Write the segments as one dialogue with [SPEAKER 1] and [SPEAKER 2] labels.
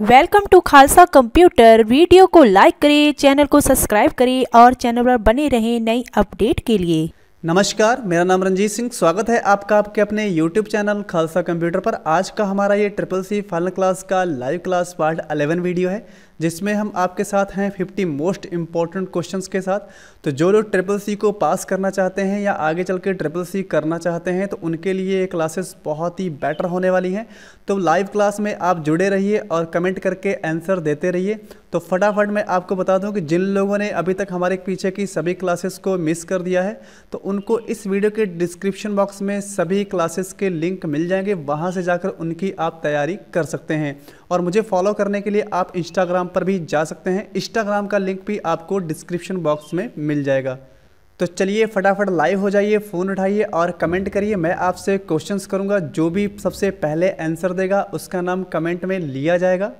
[SPEAKER 1] welcome to Khalsa computer video को like करें channel को सब्सक्राइब करें और चैनल पर बने रहें नई अपडेट के लिए नमस्कार मेरा नाम रंजीत सिंह स्वागत है आपका आपके अपने YouTube चैनल खालसा कंप्यूटर पर आज का हमारा ये ट्रिपल सी फाइनल क्लास का लाइव क्लास पार्ट 11 वीडियो है जिसमें हम आपके साथ हैं 50 मोस्ट इम्पॉर्टेंट क्वेश्चंस के साथ तो जो लोग ट्रिपल सी को पास करना चाहते हैं या आगे चल के ट्रिपल सी करना चाहते हैं तो उनके लिए ये क्लासेस बहुत ही बेटर होने वाली हैं तो लाइव क्लास में आप जुड़े रहिए और कमेंट करके आंसर देते रहिए तो फटाफट मैं आपको बता दूं कि जिन लोगों ने अभी तक हमारे पीछे की सभी क्लासेस को मिस कर दिया है तो उनको इस वीडियो के डिस्क्रिप्शन बॉक्स में सभी क्लासेस के लिंक मिल जाएंगे वहाँ से जाकर उनकी आप तैयारी कर सकते हैं और मुझे फॉलो करने के लिए आप इंस्टाग्राम पर भी जा सकते हैं इंस्टाग्राम का लिंक भी आपको डिस्क्रिप्शन बॉक्स में मिल जाएगा तो चलिए फटाफट लाइव हो जाइए फ़ोन उठाइए और कमेंट करिए मैं आपसे क्वेश्चंस करूंगा जो भी सबसे पहले आंसर देगा उसका नाम कमेंट में लिया जाएगा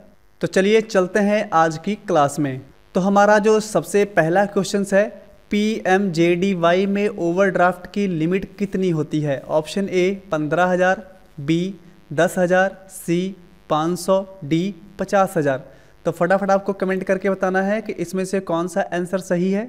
[SPEAKER 1] तो चलिए चलते हैं आज की क्लास में तो हमारा जो सबसे पहला क्वेश्चन है पी में ओवरड्राफ्ट की लिमिट कितनी होती है ऑप्शन ए पंद्रह हज़ार बी दस हज़ार सी पाँच सौ डी पचास हज़ार तो फटाफट आपको कमेंट करके बताना है कि इसमें से कौन सा आंसर सही है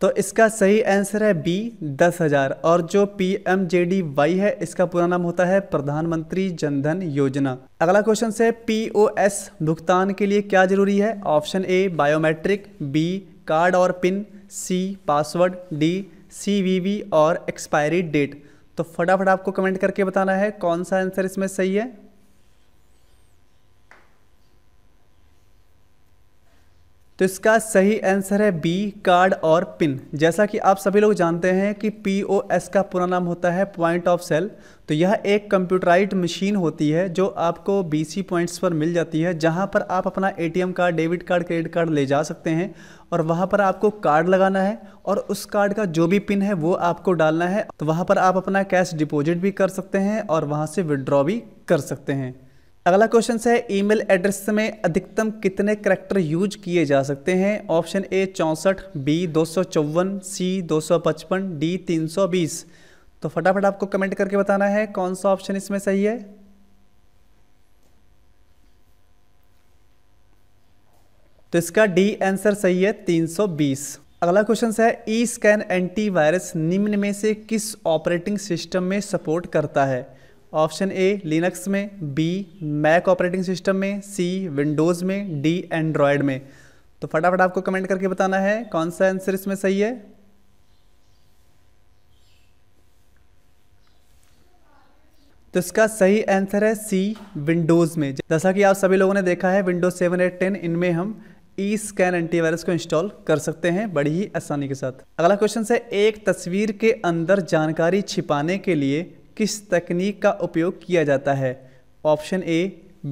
[SPEAKER 1] तो इसका सही आंसर है बी दस हज़ार और जो P M J D Y है इसका पूरा नाम होता है प्रधानमंत्री जनधन योजना अगला क्वेश्चन से पी ओ एस भुगतान के लिए क्या जरूरी है option A biometric B card और pin C password D C V V और एक्सपायरी डेट तो फटाफट आपको कमेंट करके बताना है कौन सा आंसर इसमें सही है तो इसका सही आंसर है बी कार्ड और पिन जैसा कि आप सभी लोग जानते हैं कि पीओएस का पूरा नाम होता है पॉइंट ऑफ सेल तो यह एक कंप्यूटराइज्ड मशीन होती है जो आपको बीसी पॉइंट्स पर मिल जाती है जहां पर आप अपना ATM card debit card credit card ले जा सकते हैं और वहां पर आपको कार्ड लगाना है और उस कार्ड का जो भी पिन है वो आपको डालना है तो वहाँ पर आप अपना कैश डिपोजिट भी कर सकते हैं और वहाँ से विड्रॉ भी कर सकते हैं अगला क्वेश्चन है ईमेल एड्रेस में अधिकतम कितने करेक्टर यूज किए जा सकते हैं ऑप्शन ए चौंसठ बी दो सौ चौवन सी दो सौ पचपन डी तीन सौ बीस तो फटाफट आपको कमेंट करके बताना है कौन सा ऑप्शन इसमें सही है तो इसका डी आंसर सही है 320 अगला क्वेश्चन है ई स्कैन एंटीवायरस निम्न में से किस ऑपरेटिंग सिस्टम में सपोर्ट करता है ऑप्शन ए लिनक्स में बी मैक ऑपरेटिंग सिस्टम में सी विंडोज़ में डी एंड्रॉयड में तो फटाफट आपको कमेंट करके बताना है कौन सा आंसर इसमें सही है तो इसका सही आंसर है सी विंडोज़ में जैसा कि आप सभी लोगों ने देखा है विंडोज़ सेवन एट टेन इनमें हम ई स्कैन एंटीवायरस को इंस्टॉल कर सकते हैं बड़ी ही आसानी के साथ अगला क्वेश्चन है एक तस्वीर के अंदर जानकारी छिपाने के लिए किस तकनीक का उपयोग किया जाता है ऑप्शन ए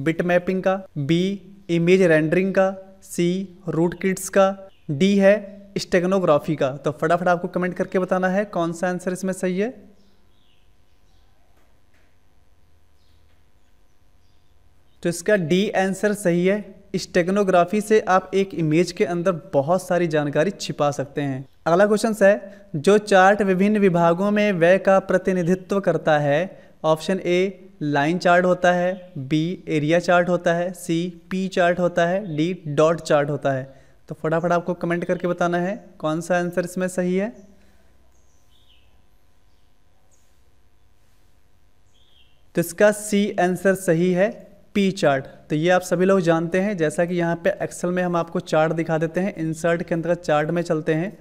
[SPEAKER 1] बिट मैपिंग का बी इमेज रेंडरिंग का सी रूट किट्स का डी है स्टेगनोग्राफी का तो फटाफट आपको कमेंट करके बताना है कौन सा आंसर इसमें सही है तो इसका डी आंसर सही है स्टेगनोग्राफी से आप एक इमेज के अंदर बहुत सारी जानकारी छिपा सकते हैं अगला क्वेश्चन है जो चार्ट विभिन्न विभागों में व्यय का प्रतिनिधित्व करता है ऑप्शन ए लाइन चार्ट होता है बी एरिया चार्ट होता है सी पी चार्ट होता है डी डॉट चार्ट होता है तो फटाफट आपको कमेंट करके बताना है कौन सा आंसर इसमें सही है तो इसका सी आंसर सही है पी चार्ट तो ये आप सभी लोग जानते हैं जैसा कि यहाँ पे एक्सेल में हम आपको चार्ट दिखा देते हैं इंसर्ट के अंतर्गत चार्ट में चलते हैं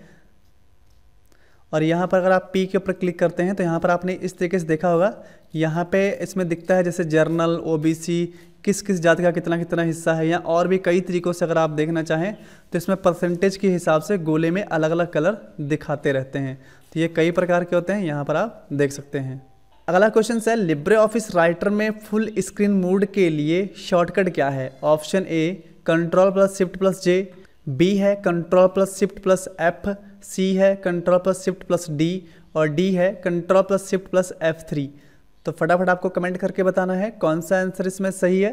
[SPEAKER 1] और यहाँ पर अगर आप पी के ऊपर क्लिक करते हैं तो यहाँ पर आपने इस तरीके से देखा होगा कि यहाँ पे इसमें दिखता है जैसे जर्नल ओबीसी किस किस जाति का कितना कितना हिस्सा है या और भी कई तरीक़ों से अगर आप देखना चाहें तो इसमें परसेंटेज के हिसाब से गोले में अलग अलग कलर दिखाते रहते हैं तो ये कई प्रकार के होते हैं यहाँ पर आप देख सकते हैं अगला क्वेश्चन है लिब्रे ऑफिस राइटर में फुल स्क्रीन मोड के लिए शॉर्टकट क्या है option A control plus shift plus J B है control plus shift plus F C है control plus shift plus D और डी है control plus shift plus F three तो फटाफट आपको कमेंट करके बताना है कौन सा आंसर इसमें सही है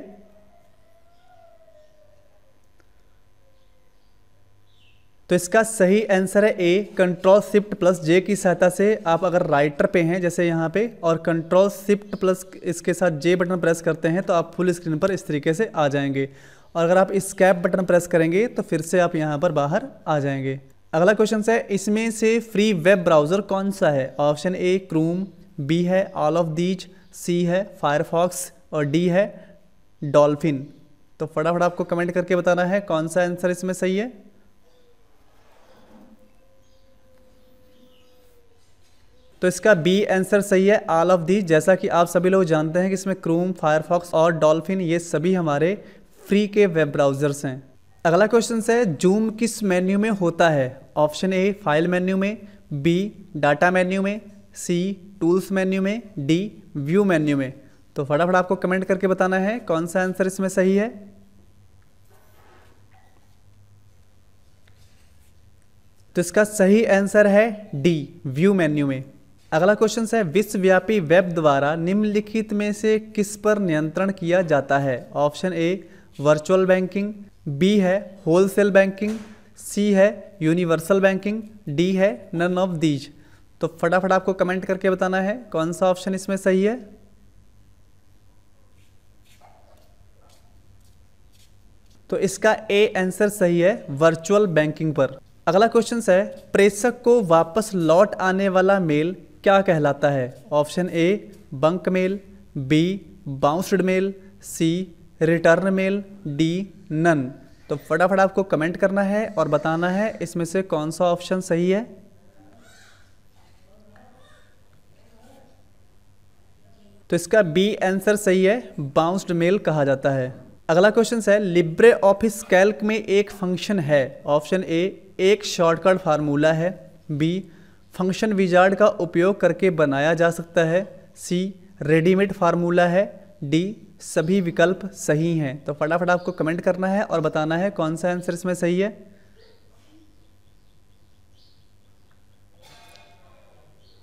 [SPEAKER 1] तो इसका सही आंसर है A control shift plus J की सहायता से आप अगर राइटर पे हैं जैसे यहाँ पे और कंट्रोल शिफ्ट प्लस इसके साथ जे बटन प्रेस करते हैं तो आप फुल स्क्रीन पर इस तरीके से आ जाएंगे और अगर आप स्कैप बटन प्रेस करेंगे तो फिर से आप यहाँ पर बाहर आ जाएंगे अगला क्वेश्चन है इसमें से फ्री वेब ब्राउज़र कौन सा है ऑप्शन ए क्रूम बी है ऑल ऑफ दीज सी है फायरफॉक्स और डी है डॉल्फिन तो फटाफट आपको कमेंट करके बताना है कौन सा आंसर इसमें सही है तो इसका बी आंसर सही है ऑल ऑफ दी जैसा कि आप सभी लोग जानते हैं कि इसमें क्रूम फायरफॉक्स और डॉल्फिन ये सभी हमारे फ्री के वेब ब्राउज़र्स हैं अगला क्वेश्चन है जूम किस मेन्यू में होता है ऑप्शन ए फाइल मेन्यू में बी डाटा मेन्यू में सी टूल्स मेन्यू में डी व्यू मेन्यू में तो फटाफट आपको कमेंट करके बताना है कौन सा आंसर इसमें सही है तो इसका सही आंसर है डी व्यू मेन्यू में अगला क्वेश्चन है विश्वव्यापी वेब द्वारा निम्नलिखित में से किस पर नियंत्रण किया जाता है option A virtual banking B है होलसेल बैंकिंग सी है यूनिवर्सल बैंकिंग डी है नन ऑफ दीज तो फटाफट आपको कमेंट करके बताना है कौन सा ऑप्शन इसमें सही है तो इसका ए आंसर सही है वर्चुअल बैंकिंग पर अगला क्वेश्चन है प्रेषक को वापस लौट आने वाला मेल क्या कहलाता है option A bunk mail B bounced mail C return mail D none तो फटाफट आपको कमेंट करना है और बताना है इसमें से कौन सा ऑप्शन सही है तो इसका बी आंसर सही है बाउंस्ड मेल कहा जाता है अगला क्वेश्चन है लिब्रे ऑफिस कैल्क में एक फंक्शन है ऑप्शन ए एक शॉर्टकट फार्मूला है बी फंक्शन विजार्ड का उपयोग करके बनाया जा सकता है सी रेडीमेड फार्मूला है डी सभी विकल्प सही हैं तो फटाफट आपको कमेंट करना है और बताना है कौन सा आंसर इसमें सही है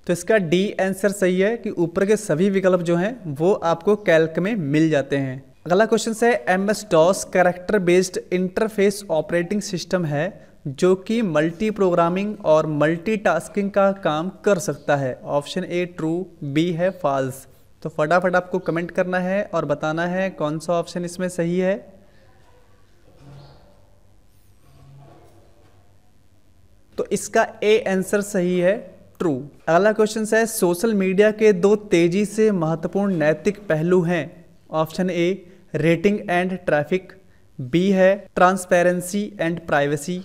[SPEAKER 1] तो इसका डी आंसर सही है कि ऊपर के सभी विकल्प जो हैं वो आपको कैल्क में मिल जाते हैं अगला क्वेश्चन है M S DOS character based interface operating system है जो कि मल्टी प्रोग्रामिंग और मल्टीटास्किंग का काम कर सकता है ऑप्शन ए ट्रू बी है फॉल्स तो फटाफट आपको कमेंट करना है और बताना है कौन सा ऑप्शन इसमें सही है तो इसका ए आंसर सही है ट्रू अगला क्वेश्चन है सोशल मीडिया के दो तेजी से महत्वपूर्ण नैतिक पहलू हैं option A rating and traffic B है ट्रांसपेरेंसी एंड प्राइवेसी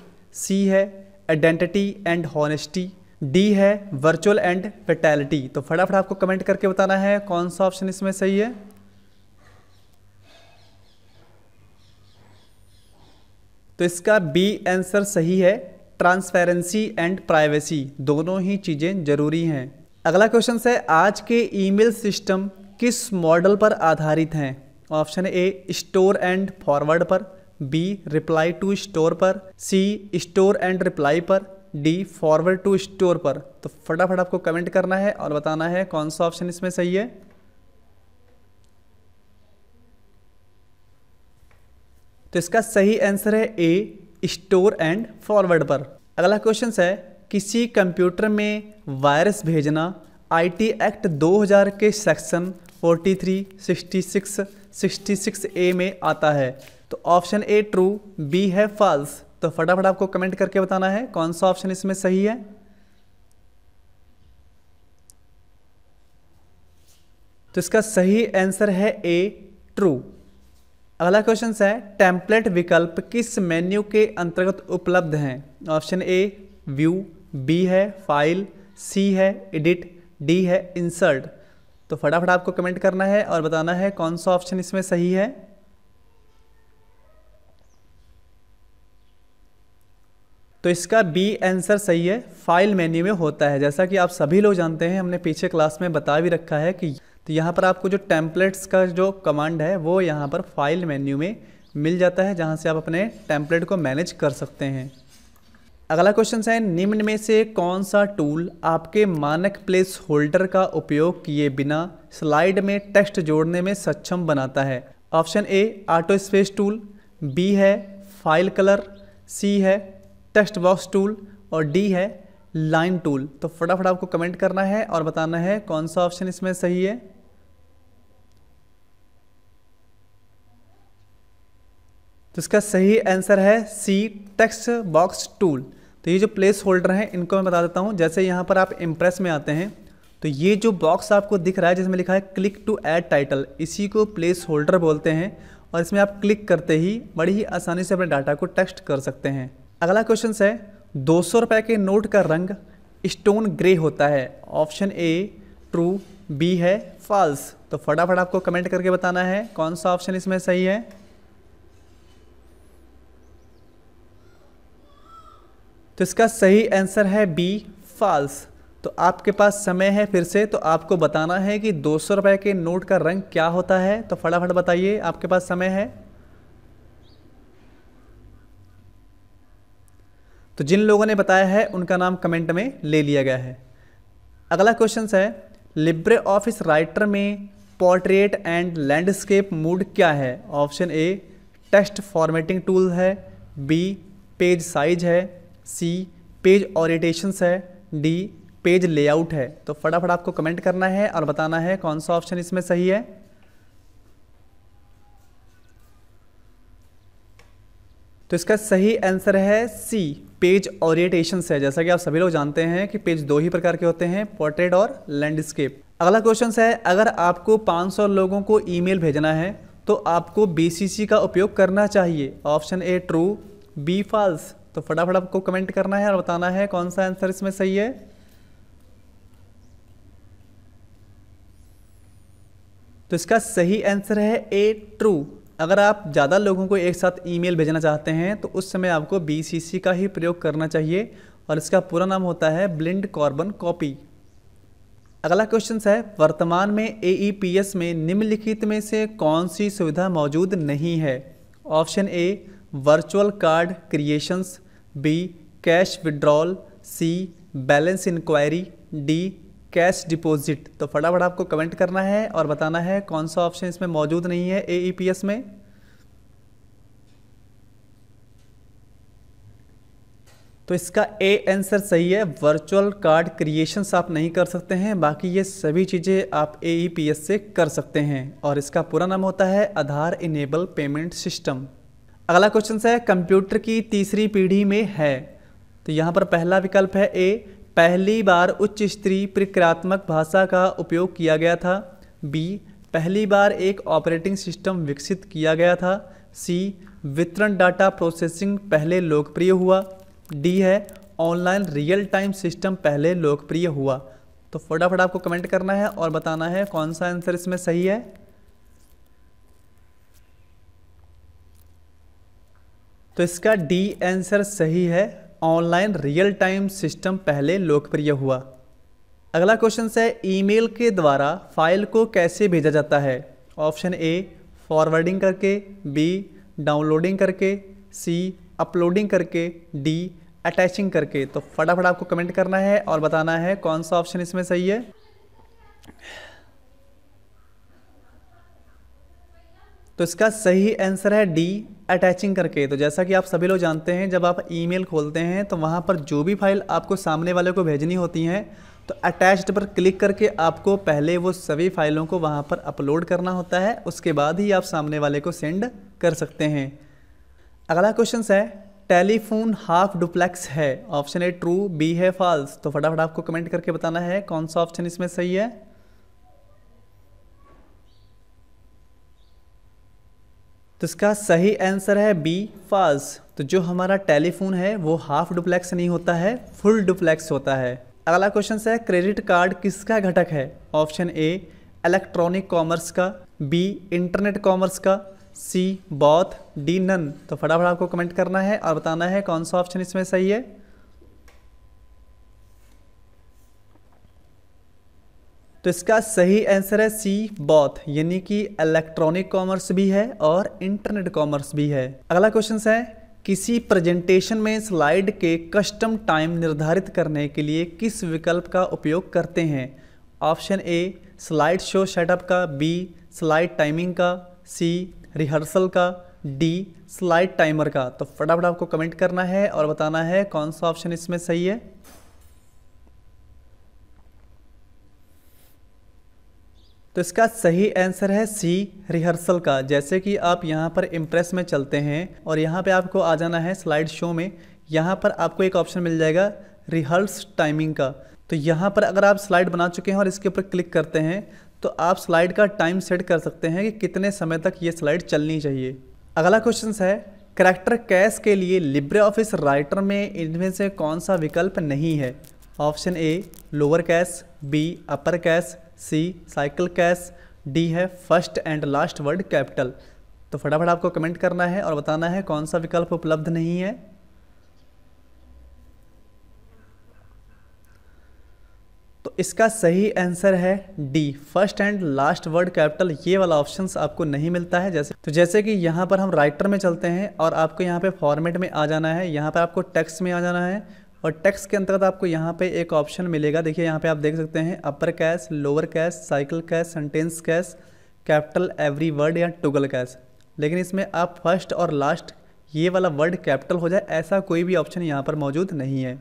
[SPEAKER 1] सी है आइडेंटिटी एंड हॉनेस्टी डी है वर्चुअल एंड फेटेलिटी तो फटाफट आपको कमेंट करके बताना है कौन सा ऑप्शन इसमें सही है तो इसका बी आंसर सही है ट्रांसपेरेंसी एंड प्राइवेसी दोनों ही चीज़ें जरूरी हैं अगला क्वेश्चन है आज के ईमेल सिस्टम किस मॉडल पर आधारित हैं option A store and forward पर बी रिप्लाई टू स्टोर पर सी स्टोर एंड रिप्लाई पर डी फॉरवर्ड टू स्टोर पर तो फटाफट आपको कमेंट करना है और बताना है कौन सा ऑप्शन इसमें सही है तो इसका सही आंसर है ए स्टोर एंड फॉरवर्ड पर अगला क्वेश्चन है किसी कंप्यूटर में वायरस भेजना आईटी एक्ट 2000 के सेक्शन 43, 66, 66 ए में आता है तो ऑप्शन ए ट्रू बी है फॉल्स तो फटाफट आपको कमेंट करके बताना है कौन सा ऑप्शन इसमें सही है तो इसका सही आंसर है ए ट्रू अगला क्वेश्चन है टेम्पलेट विकल्प किस मेन्यू के अंतर्गत उपलब्ध हैं ऑप्शन ए व्यू बी है फाइल सी है एडिट डी है इंसर्ट तो फटाफट आपको कमेंट करना है और बताना है कौन सा ऑप्शन इसमें सही है तो इसका बी आंसर सही है फाइल मेन्यू में होता है जैसा कि आप सभी लोग जानते हैं हमने पीछे क्लास में बता भी रखा है कि तो यहाँ पर आपको जो टेम्पलेट्स का जो कमांड है वो यहाँ पर फाइल मेन्यू में मिल जाता है जहाँ से आप अपने टेम्पलेट को मैनेज कर सकते हैं अगला क्वेश्चन है निम्न में से कौन सा टूल आपके मानक प्लेस होल्डर का उपयोग किए बिना स्लाइड में टेक्स्ट जोड़ने में सक्षम बनाता है option A auto space tool B है फाइल कलर सी है टेक्स्ट बॉक्स टूल और डी है लाइन टूल तो फटाफट आपको कमेंट करना है और बताना है कौन सा ऑप्शन इसमें सही है तो इसका सही आंसर है सी टेक्स्ट बॉक्स टूल तो ये जो प्लेस होल्डर हैं इनको मैं बता देता हूँ जैसे यहाँ पर आप इम्प्रेस में आते हैं तो ये जो बॉक्स आपको दिख रहा है जिसमें लिखा है क्लिक टू ऐड टाइटल इसी को प्लेस होल्डर बोलते हैं और इसमें आप क्लिक करते ही बड़ी ही आसानी से अपने डाटा को टेक्स्ट कर सकते हैं अगला क्वेश्चन है दो सौ रुपए के नोट का रंग स्टोन ग्रे होता है ऑप्शन ए ट्रू बी है फॉल्स तो फटाफट आपको कमेंट करके बताना है कौन सा ऑप्शन इसमें सही है तो इसका सही आंसर है बी फॉल्स तो आपके पास समय है फिर से तो आपको बताना है कि दो सौ रुपए के नोट का रंग क्या होता है तो फटाफट बताइए आपके पास समय है तो जिन लोगों ने बताया है उनका नाम कमेंट में ले लिया गया है अगला क्वेश्चन है लिब्रे ऑफिस राइटर में पोर्ट्रेट एंड लैंडस्केप मूड क्या है option A text formatting tool है बी पेज साइज है सी पेज ऑरिटेशन है डी पेज लेआउट है तो फटाफट आपको कमेंट करना है और बताना है कौन सा ऑप्शन इसमें सही है तो इसका सही आंसर है सी पेज ओरिएटेशंस है जैसा कि आप सभी लोग जानते हैं कि पेज दो ही प्रकार के होते हैं पोर्ट्रेट और लैंडस्केप अगला क्वेश्चन है अगर आपको 500 लोगों को ईमेल भेजना है तो आपको बीसीसी का उपयोग करना चाहिए option A true B false तो फटाफट आपको कमेंट करना है और बताना है कौन सा आंसर इसमें सही है तो इसका सही आंसर है ए ट्रू अगर आप ज़्यादा लोगों को एक साथ ईमेल भेजना चाहते हैं तो उस समय आपको बी का ही प्रयोग करना चाहिए और इसका पूरा नाम होता है ब्लिंड कार्बन कॉपी अगला क्वेश्चन है वर्तमान में ए e में निम्नलिखित में से कौन सी सुविधा मौजूद नहीं है option A virtual card creations B cash withdrawal C balance inquiry D cash deposit तो फटाफट आपको कमेंट करना है और बताना है कौन सा ऑप्शन इसमें मौजूद नहीं है एईपीएस e में तो इसका ए आंसर सही है वर्चुअल कार्ड क्रिएशंस आप नहीं कर सकते हैं बाकी ये सभी चीज़ें आप ए e से कर सकते हैं और इसका पूरा नाम होता है आधार इनेबल पेमेंट सिस्टम अगला क्वेश्चन है कंप्यूटर की तीसरी पीढ़ी में है तो यहाँ पर पहला विकल्प है ए पहली बार उच्च स्तरीय प्रक्रियात्मक भाषा का उपयोग किया गया था बी पहली बार एक ऑपरेटिंग सिस्टम विकसित किया गया था सी वितरण डाटा प्रोसेसिंग पहले लोकप्रिय हुआ डी है ऑनलाइन रियल टाइम सिस्टम पहले लोकप्रिय हुआ तो फटाफट आपको कमेंट करना है और बताना है कौन सा आंसर इसमें सही है तो इसका डी आंसर सही है ऑनलाइन रियल टाइम सिस्टम पहले लोकप्रिय हुआ अगला क्वेश्चन है ईमेल के द्वारा फाइल को कैसे भेजा जाता है ऑप्शन ए फॉरवर्डिंग करके बी डाउनलोडिंग करके सी अपलोडिंग करके डी अटैचिंग करके तो फटाफट आपको कमेंट करना है और बताना है कौन सा ऑप्शन इसमें सही है तो इसका सही आंसर है डी अटैचिंग करके तो जैसा कि आप सभी लोग जानते हैं जब आप ईमेल खोलते हैं तो वहाँ पर जो भी फाइल आपको सामने वाले को भेजनी होती हैं तो अटैच्ड पर क्लिक करके आपको पहले वो सभी फाइलों को वहाँ पर अपलोड करना होता है उसके बाद ही आप सामने वाले को सेंड कर सकते हैं अगला क्वेश्चन है टेलीफोन हाफ डुप्लेक्स है ऑप्शन ए ट्रू बी है फॉल्स तो फटाफट आपको कमेंट करके बताना है कौन सा ऑप्शन इसमें सही है तो इसका सही आंसर है बी फाल्स तो जो हमारा टेलीफोन है वो हाफ डुप्लेक्स नहीं होता है फुल डुप्लेक्स होता है अगला क्वेश्चन है क्रेडिट कार्ड किसका घटक है ऑप्शन ए इलेक्ट्रॉनिक कॉमर्स का बी इंटरनेट कॉमर्स का सी बॉथ डी नन तो फटाफट आपको कमेंट करना है और बताना है कौन सा ऑप्शन इसमें सही है तो इसका सही आंसर है सी बॉथ यानी कि इलेक्ट्रॉनिक कॉमर्स भी है और इंटरनेट कॉमर्स भी है अगला क्वेश्चन है किसी प्रेजेंटेशन में स्लाइड के कस्टम टाइम निर्धारित करने के लिए किस विकल्प का उपयोग करते हैं option A slide show setup का बी स्लाइड टाइमिंग का सी रिहर्सल का डी स्लाइड टाइमर का तो फटाफट आपको कमेंट करना है और बताना है कौन सा ऑप्शन इसमें सही है तो इसका सही आंसर है सी रिहर्सल का जैसे कि आप यहाँ पर इम्प्रेस में चलते हैं और यहाँ पे आपको आ जाना है स्लाइड शो में यहाँ पर आपको एक ऑप्शन मिल जाएगा रिहर्स टाइमिंग का तो यहाँ पर अगर आप स्लाइड बना चुके हैं और इसके ऊपर क्लिक करते हैं तो आप स्लाइड का टाइम सेट कर सकते हैं कि कितने समय तक ये स्लाइड चलनी चाहिए अगला क्वेश्चन है करैक्टर कैश के लिए लिब्रे ऑफिस राइटर में इनमें से कौन सा विकल्प नहीं है option A lower case B upper case C cycle case D है first and last word capital तो फटाफट आपको कमेंट करना है और बताना है कौन सा विकल्प उपलब्ध नहीं है तो इसका सही आंसर है D first and last word capital ये वाला ऑप्शन आपको नहीं मिलता है जैसे तो जैसे कि यहाँ पर हम राइटर में चलते हैं और आपको यहाँ पे फॉर्मेट में आ जाना है यहाँ पर आपको टेक्स्ट में आ जाना है और टैक्स के अंतर्गत आपको यहाँ पे एक ऑप्शन मिलेगा देखिए यहाँ पे आप देख सकते हैं upper case lower case cycle case sentence case capital every word या टुगल कैश लेकिन इसमें आप फर्स्ट और लास्ट ये वाला वर्ड कैपिटल हो जाए ऐसा कोई भी ऑप्शन यहाँ पर मौजूद नहीं है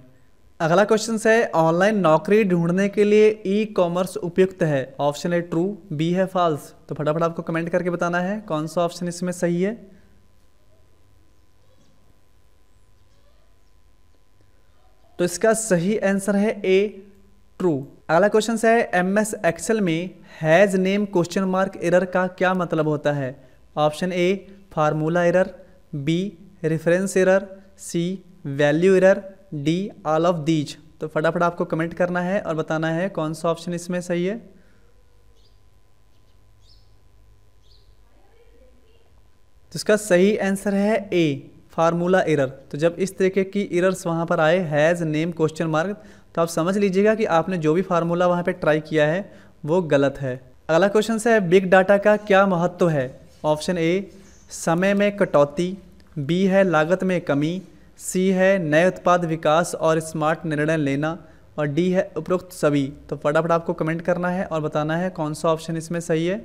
[SPEAKER 1] अगला क्वेश्चन है ऑनलाइन नौकरी ढूंढने के लिए ई कॉमर्स उपयुक्त है ऑप्शन ए ट्रू बी है फॉल्स तो फटाफट आपको कमेंट करके बताना है कौन सा ऑप्शन इसमें सही है तो इसका सही आंसर है ए ट्रू अगला क्वेश्चन है एम एस एक्सेल में hash name question mark error का क्या मतलब होता है option A formula error B reference error C value error D all of these तो फटाफट आपको कमेंट करना है और बताना है कौन सा ऑप्शन इसमें सही है तो इसका सही आंसर है ए फार्मूला एरर तो जब इस तरीके की एरर्स वहाँ पर आए हैज़ नेम क्वेश्चन मार्क तो आप समझ लीजिएगा कि आपने जो भी फार्मूला वहाँ पर ट्राई किया है वो गलत है अगला क्वेश्चन है बिग डाटा का क्या महत्व है ऑप्शन ए समय में कटौती बी है लागत में कमी सी है नए उत्पाद विकास और स्मार्ट निर्णय लेना और डी है उपरोक्त सभी तो फटाफट आपको कमेंट करना है और बताना है कौन सा ऑप्शन इसमें सही है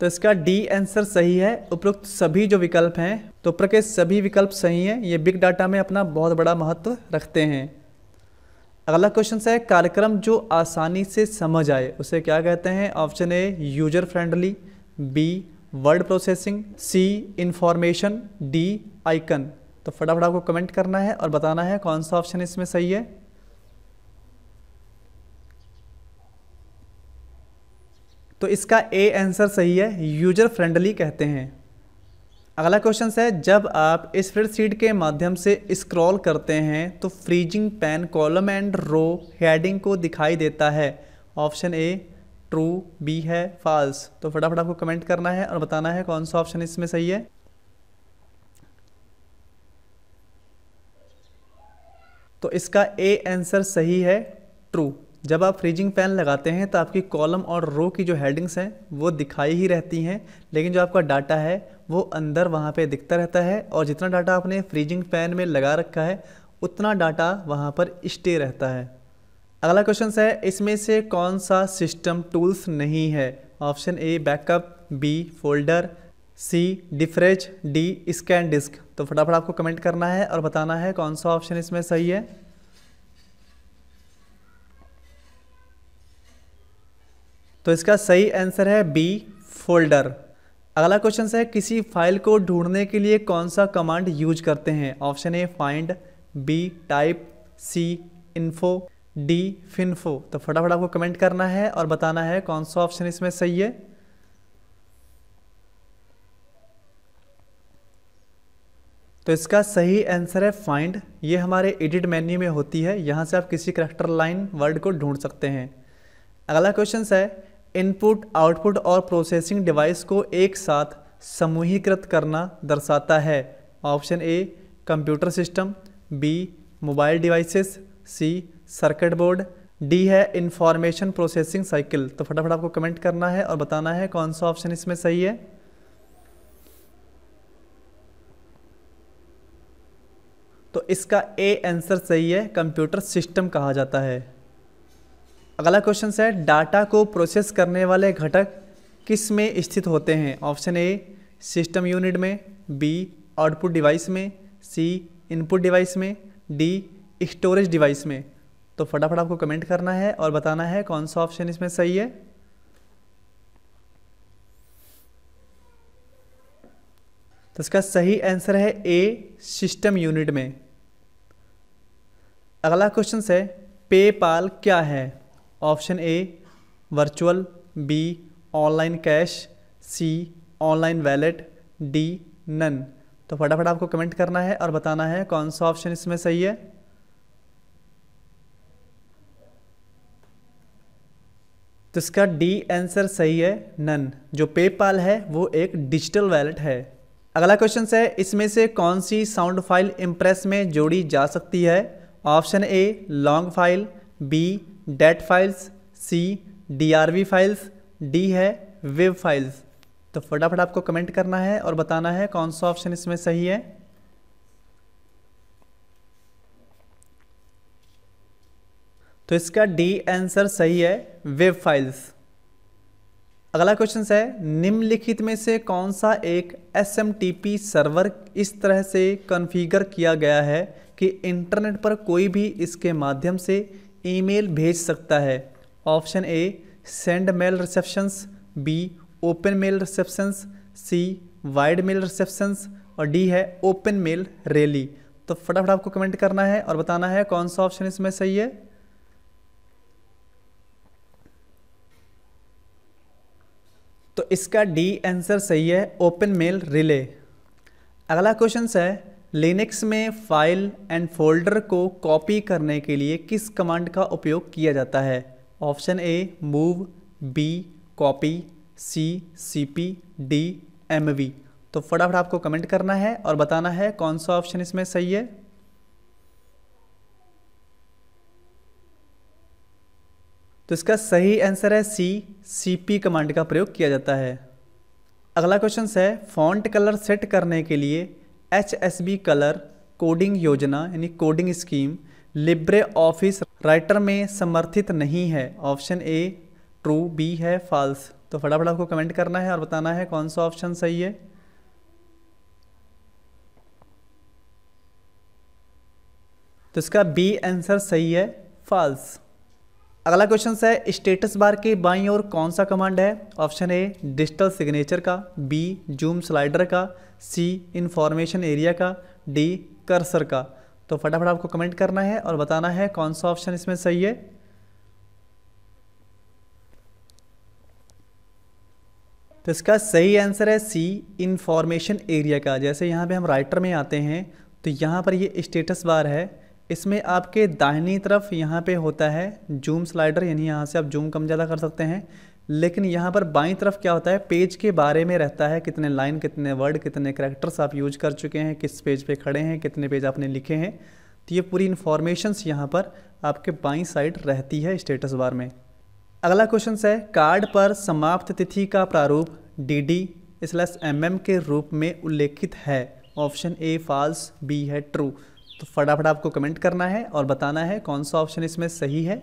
[SPEAKER 1] तो इसका डी आंसर सही है उपरोक्त सभी जो विकल्प हैं तो उपर के सभी विकल्प सही हैं ये बिग डाटा में अपना बहुत बड़ा महत्व रखते हैं अगला क्वेश्चन है कार्यक्रम जो आसानी से समझ आए उसे क्या कहते हैं option A user friendly B word processing C information D icon तो फटाफट आपको कमेंट करना है और बताना है कौन सा ऑप्शन इसमें सही है तो इसका ए आंसर सही है यूजर फ्रेंडली कहते हैं अगला क्वेश्चन है जब आप स्प्रेडशीट के माध्यम से स्क्रॉल करते हैं तो freezing pane column and row heading को दिखाई देता है ऑप्शन ए ट्रू बी है फॉल्स तो फटाफट आपको कमेंट करना है और बताना है कौन सा ऑप्शन इसमें सही है तो इसका ए आंसर सही है ट्रू जब आप फ्रीजिंग फैन लगाते हैं तो आपकी कॉलम और रो की जो हेडिंग्स हैं वो दिखाई ही रहती हैं लेकिन जो आपका डाटा है वो अंदर वहाँ पे दिखता रहता है और जितना डाटा आपने फ्रीजिंग फैन में लगा रखा है उतना डाटा वहाँ पर स्टे रहता है अगला क्वेश्चन है इसमें से कौन सा सिस्टम टूल्स नहीं है option A backup B folder C defrag D scan disk तो फटाफट आपको कमेंट करना है और बताना है कौन सा ऑप्शन इसमें सही है तो इसका सही आंसर है बी फोल्डर अगला क्वेश्चन है किसी फाइल को ढूंढने के लिए कौन सा कमांड यूज करते हैं option A find B type C info D finfo तो फटाफट आपको कमेंट करना है और बताना है कौन सा ऑप्शन इसमें सही है तो इसका सही आंसर है फाइंड ये हमारे एडिट मेन्यू में होती है यहां से आप किसी करेक्टर लाइन वर्ड को ढूंढ सकते हैं अगला क्वेश्चन है इनपुट आउटपुट और प्रोसेसिंग डिवाइस को एक साथ समूहीकृत करना दर्शाता है option A computer system B mobile devices C circuit board D है इंफॉर्मेशन प्रोसेसिंग साइकिल तो फटाफट आपको कमेंट करना है और बताना है कौन सा ऑप्शन इसमें सही है तो इसका ए आंसर सही है कंप्यूटर सिस्टम कहा जाता है अगला क्वेश्चन है डाटा को प्रोसेस करने वाले घटक किस में स्थित होते हैं ऑप्शन ए सिस्टम यूनिट में बी आउटपुट डिवाइस में सी इनपुट डिवाइस में डी स्टोरेज डिवाइस में तो फटाफट आपको कमेंट करना है और बताना है कौन सा ऑप्शन इसमें सही है तो इसका सही आंसर है ए सिस्टम यूनिट में अगला क्वेश्चन है पेपाल क्या है option A virtual B online cash C online wallet D none तो फटाफट आपको कमेंट करना है और बताना है कौन सा ऑप्शन इसमें सही है तो इसका डी आंसर सही है नन जो पेपाल है वो एक डिजिटल वैलेट है अगला क्वेश्चन है इसमें से कौन सी साउंड फाइल इम्प्रेस में जोड़ी जा सकती है option A long file B date files C D files D है वेब फाइल्स तो फटाफट आपको कमेंट करना है और बताना है कौन सा ऑप्शन इसमें सही है तो इसका डी आंसर सही है वेब फाइल्स अगला क्वेश्चन है निम्नलिखित में से कौन सा एक एस सर्वर इस तरह से कॉन्फ़िगर किया गया है कि इंटरनेट पर कोई भी इसके माध्यम से ईमेल भेज सकता है option A send mail receptions B open mail receptions C wide mail receptions और डी है ओपन मेल रैली तो फटाफट आपको कमेंट करना है और बताना है कौन सा ऑप्शन इसमें सही है तो इसका डी आंसर सही है ओपन मेल रिले अगला क्वेश्चन है लिनक्स में फाइल एंड फोल्डर को कॉपी करने के लिए किस कमांड का उपयोग किया जाता है option A move B copy C C P D M V तो फटाफट आपको कमेंट करना है और बताना है कौन सा ऑप्शन इसमें सही है तो इसका सही आंसर है सी सी पी कमांड का प्रयोग किया जाता है अगला क्वेश्चन है फॉन्ट कलर सेट करने के लिए H S B colour coding योजना यानी coding scheme Libre Office Writer में समर्थित नहीं है ऑप्शन ए ट्रू बी है फॉल्स तो फटाफट आपको कमेंट करना है और बताना है कौन सा ऑप्शन सही है तो इसका बी आंसर सही है फॉल्स अगला क्वेश्चन है स्टेटस बार के बाई और कौन सा कमांड है ऑप्शन ए डिजिटल सिग्नेचर का बी जूम स्लाइडर का सी इन्फॉर्मेशन एरिया का डी कर्सर का तो फटाफट आपको कमेंट करना है और बताना है कौन सा ऑप्शन इसमें सही है तो इसका सही आंसर है सी इन्फॉर्मेशन एरिया का जैसे यहाँ पे हम राइटर में आते हैं तो यहाँ पर ये स्टेटस बार है इसमें आपके दाहिनी तरफ यहाँ पे होता है जूम स्लाइडर यानी यहाँ से आप जूम कम ज़्यादा कर सकते हैं लेकिन यहाँ पर बाईं तरफ क्या होता है पेज के बारे में रहता है कितने लाइन कितने वर्ड कितने करेक्टर्स आप यूज कर चुके हैं किस पेज पे खड़े हैं कितने पेज आपने लिखे हैं तो ये पूरी इन्फॉर्मेशंस यहाँ पर आपके बाईं साइड रहती है स्टेटस बार में अगला क्वेश्चन है कार्ड पर समाप्त तिथि का प्रारूप D D slash M M के रूप में उल्लेखित है ऑप्शन ए फॉल्स बी है ट्रू तो फटाफट आपको कमेंट करना है और बताना है कौन सा ऑप्शन इसमें सही है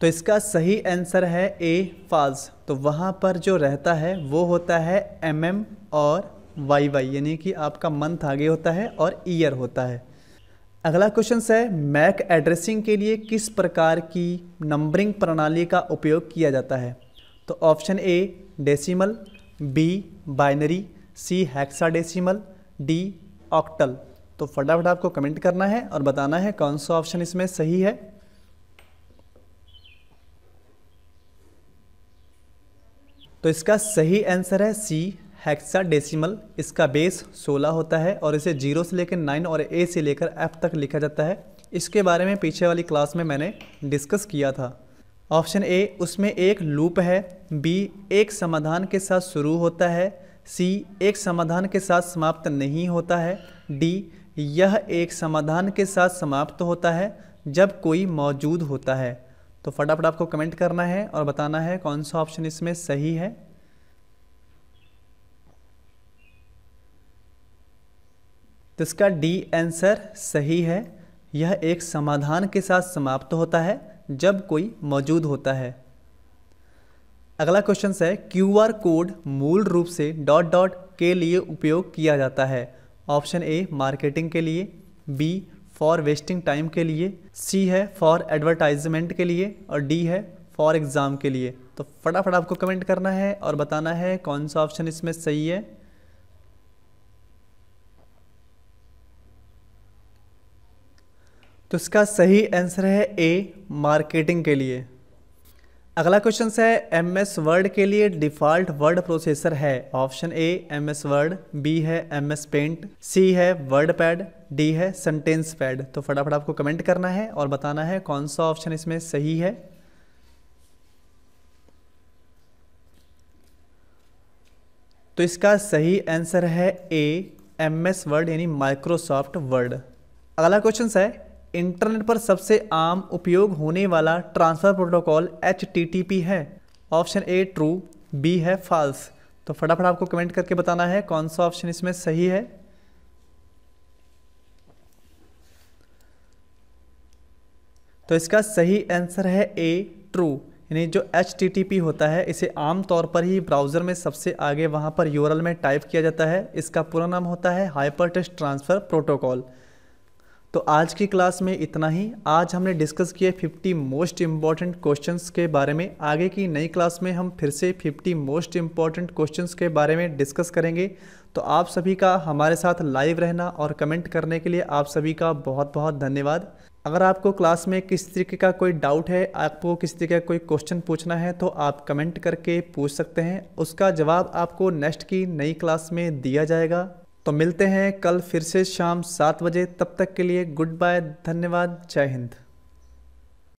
[SPEAKER 1] तो इसका सही आंसर है ए फाल्स तो वहाँ पर जो रहता है वो होता है एम एम और वाई वाई यानी कि आपका मंथ आगे होता है और ईयर होता है अगला क्वेश्चन है मैक एड्रेसिंग के लिए किस प्रकार की नंबरिंग प्रणाली का उपयोग किया जाता है तो option A decimal B binary C hexadecimal D octal तो फटाफट आपको कमेंट करना है और बताना है कौन सा ऑप्शन इसमें सही है तो इसका सही आंसर है सी हेक्साडेसिमल इसका बेस 16 होता है और इसे जीरो से लेकर नाइन और ए से लेकर एफ तक लिखा जाता है इसके बारे में पीछे वाली क्लास में मैंने डिस्कस किया था ऑप्शन ए उसमें एक लूप है बी एक समाधान के साथ शुरू होता है सी एक समाधान के साथ समाप्त नहीं होता है डी यह एक समाधान के साथ समाप्त होता है जब कोई मौजूद होता है तो फटाफट आपको कमेंट करना है और बताना है कौन सा ऑप्शन इसमें सही है तो इसका डी आंसर सही है यह एक समाधान के साथ समाप्त होता है जब कोई मौजूद होता है अगला क्वेश्चन है क्यू आर कोड मूल रूप से डॉट डॉट के लिए उपयोग किया जाता है ऑप्शन ए मार्केटिंग के लिए बी फॉर वेस्टिंग टाइम के लिए सी है फॉर एडवर्टाइजमेंट के लिए और डी है फॉर एग्ज़ाम के लिए तो फटाफट आपको कमेंट करना है और बताना है कौन सा ऑप्शन इसमें सही है तो इसका सही आंसर है ए मार्केटिंग के लिए अगला क्वेश्चन है एम एस वर्ड के लिए डिफ़ॉल्ट वर्ड प्रोसेसर है option A M S Word B है एम एस पेंट सी है वर्ड पैड डी है सेंटेंस पैड तो फटाफट आपको कमेंट करना है और बताना है कौन सा ऑप्शन इसमें सही है तो इसका सही आंसर है ए एम एस वर्ड यानी माइक्रोसॉफ्ट वर्ड अगला क्वेश्चन है इंटरनेट पर सबसे आम उपयोग होने वाला transfer protocol H T T P है ऑप्शन ए ट्रू बी है फॉल्स तो फटाफट आपको कमेंट करके बताना है कौन सा ऑप्शन इसमें सही है तो इसका सही आंसर है ए ट्रू यानी जो एच होता है इसे आम तौर पर ही ब्राउज़र में सबसे आगे वहाँ पर यूरल में टाइप किया जाता है इसका पूरा नाम होता है हाइपर टेस्ट ट्रांसफ़र प्रोटोकॉल तो आज की क्लास में इतना ही आज हमने डिस्कस किए 50 मोस्ट इम्पॉर्टेंट क्वेश्चंस के बारे में आगे की नई क्लास में हम फिर से 50 मोस्ट इम्पॉर्टेंट क्वेश्चंस के बारे में डिस्कस करेंगे तो आप सभी का हमारे साथ लाइव रहना और कमेंट करने के लिए आप सभी का बहुत बहुत धन्यवाद अगर आपको क्लास में किस तरीके का कोई डाउट है आपको किस तरीके का कोई क्वेश्चन पूछना है तो आप कमेंट करके पूछ सकते हैं उसका जवाब आपको नेक्स्ट की नई क्लास में दिया जाएगा तो मिलते हैं कल फिर से शाम सात बजे तब तक के लिए गुड बाय धन्यवाद जय हिंद